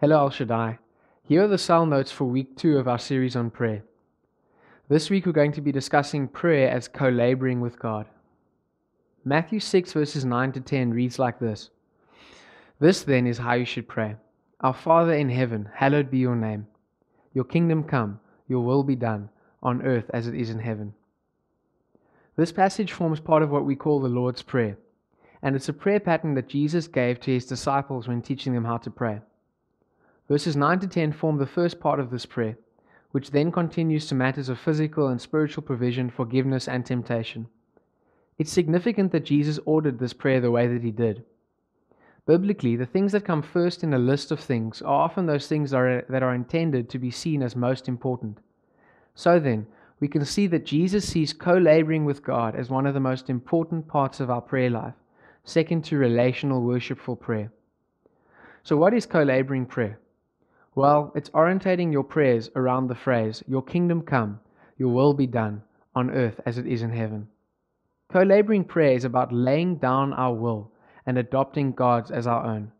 Hello, El Shaddai. Here are the cell notes for week two of our series on prayer. This week we're going to be discussing prayer as co laboring with God. Matthew 6, verses 9 to 10 reads like this This then is how you should pray Our Father in heaven, hallowed be your name. Your kingdom come, your will be done, on earth as it is in heaven. This passage forms part of what we call the Lord's Prayer, and it's a prayer pattern that Jesus gave to his disciples when teaching them how to pray. Verses 9 to 10 form the first part of this prayer, which then continues to matters of physical and spiritual provision, forgiveness, and temptation. It's significant that Jesus ordered this prayer the way that he did. Biblically, the things that come first in a list of things are often those things that are, that are intended to be seen as most important. So then, we can see that Jesus sees co laboring with God as one of the most important parts of our prayer life, second to relational worshipful prayer. So, what is co laboring prayer? Well, it's orientating your prayers around the phrase, Your kingdom come, your will be done, on earth as it is in heaven. Co laboring prayer is about laying down our will and adopting God's as our own.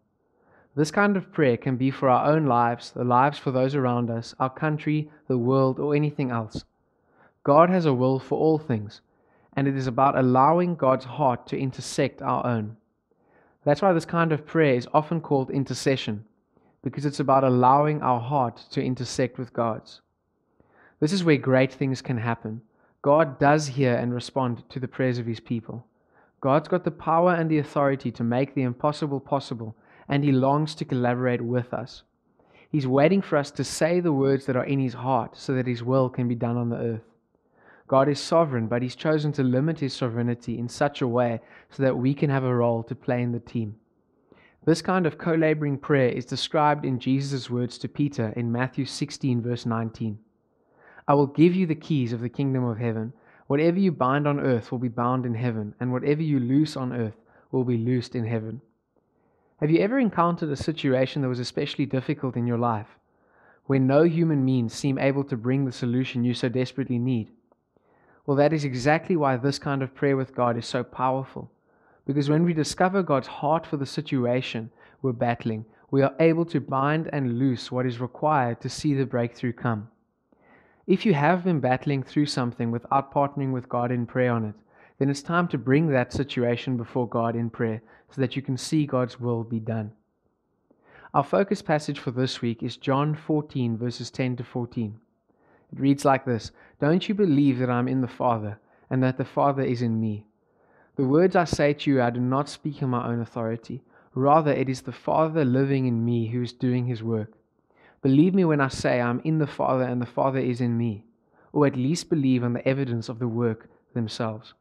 This kind of prayer can be for our own lives, the lives for those around us, our country, the world, or anything else. God has a will for all things, and it is about allowing God's heart to intersect our own. That's why this kind of prayer is often called intercession because it's about allowing our heart to intersect with God's. This is where great things can happen. God does hear and respond to the prayers of his people. God's got the power and the authority to make the impossible possible, and he longs to collaborate with us. He's waiting for us to say the words that are in his heart so that his will can be done on the earth. God is sovereign, but he's chosen to limit his sovereignty in such a way so that we can have a role to play in the team. This kind of co laboring prayer is described in Jesus' words to Peter in Matthew 16, verse 19. I will give you the keys of the kingdom of heaven. Whatever you bind on earth will be bound in heaven, and whatever you loose on earth will be loosed in heaven. Have you ever encountered a situation that was especially difficult in your life, where no human means seem able to bring the solution you so desperately need? Well, that is exactly why this kind of prayer with God is so powerful. Because when we discover God's heart for the situation we're battling, we are able to bind and loose what is required to see the breakthrough come. If you have been battling through something without partnering with God in prayer on it, then it's time to bring that situation before God in prayer so that you can see God's will be done. Our focus passage for this week is John 14, verses 10 to 14. It reads like this Don't you believe that I'm in the Father, and that the Father is in me? The words I say to you, I do not speak on my own authority. Rather, it is the Father living in me who is doing his work. Believe me when I say I am in the Father and the Father is in me, or at least believe on the evidence of the work themselves.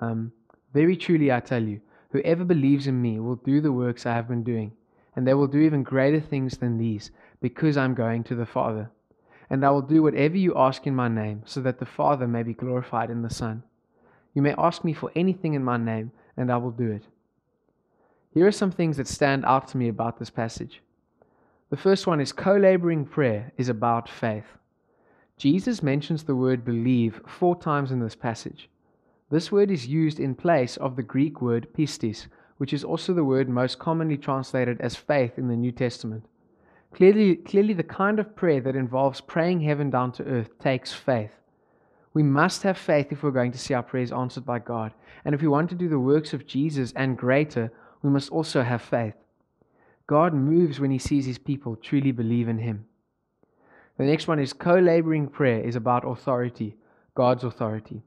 Um, very truly, I tell you, whoever believes in me will do the works I have been doing, and they will do even greater things than these, because I am going to the Father. And I will do whatever you ask in my name, so that the Father may be glorified in the Son. You may ask me for anything in my name, and I will do it. Here are some things that stand out to me about this passage. The first one is co laboring prayer is about faith. Jesus mentions the word believe four times in this passage. This word is used in place of the Greek word pistis, which is also the word most commonly translated as faith in the New Testament. Clearly, clearly, the kind of prayer that involves praying heaven down to earth takes faith. We must have faith if we're going to see our prayers answered by God. And if we want to do the works of Jesus and greater, we must also have faith. God moves when he sees his people truly believe in him. The next one is co laboring prayer is about authority, God's authority.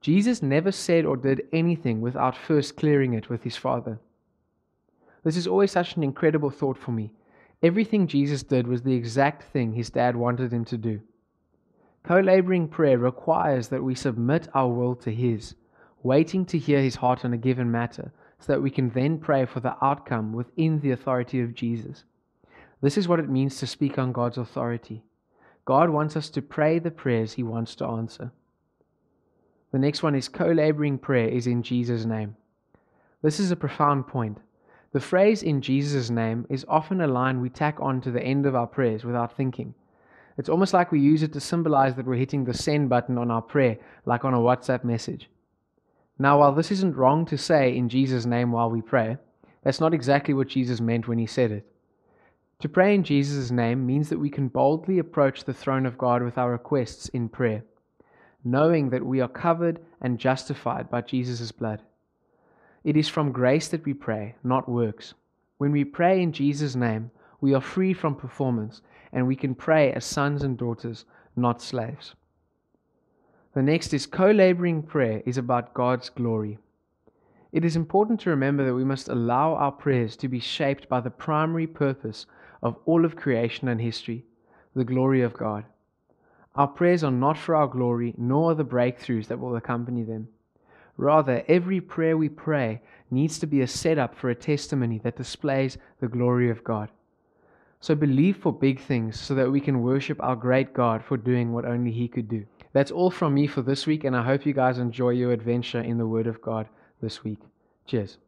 Jesus never said or did anything without first clearing it with his Father. This is always such an incredible thought for me. Everything Jesus did was the exact thing his dad wanted him to do. Co laboring prayer requires that we submit our will to His, waiting to hear His heart on a given matter, so that we can then pray for the outcome within the authority of Jesus. This is what it means to speak on God's authority. God wants us to pray the prayers He wants to answer. The next one is co laboring prayer is in Jesus' name. This is a profound point. The phrase in Jesus' name is often a line we tack on to the end of our prayers without thinking. It's almost like we use it to symbolize that we're hitting the send button on our prayer, like on a WhatsApp message. Now, while this isn't wrong to say in Jesus' name while we pray, that's not exactly what Jesus meant when he said it. To pray in Jesus' name means that we can boldly approach the throne of God with our requests in prayer, knowing that we are covered and justified by Jesus' blood. It is from grace that we pray, not works. When we pray in Jesus' name, we are free from performance, and we can pray as sons and daughters, not slaves. The next is co laboring prayer is about God's glory. It is important to remember that we must allow our prayers to be shaped by the primary purpose of all of creation and history the glory of God. Our prayers are not for our glory, nor the breakthroughs that will accompany them. Rather, every prayer we pray needs to be a setup for a testimony that displays the glory of God. So believe for big things so that we can worship our great God for doing what only He could do. That's all from me for this week, and I hope you guys enjoy your adventure in the Word of God this week. Cheers.